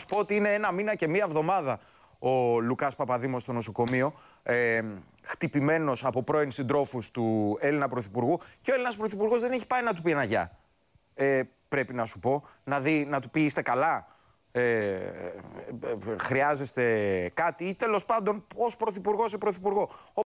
σου πω ότι είναι ένα μήνα και μία εβδομάδα ο Λουκάς Παπαδήμος στο νοσοκομείο, ε, χτυπημένος από πρώην συντρόφους του Έλληνα Πρωθυπουργού και ο Έλληνας Πρωθυπουργός δεν έχει πάει να του πει ένα γεια. Ε, πρέπει να σου πω, να, δει, να του πει είστε καλά, ε, ε, χρειάζεστε κάτι ή τέλος πάντων ως Πρωθυπουργός ή Πρωθυπουργό.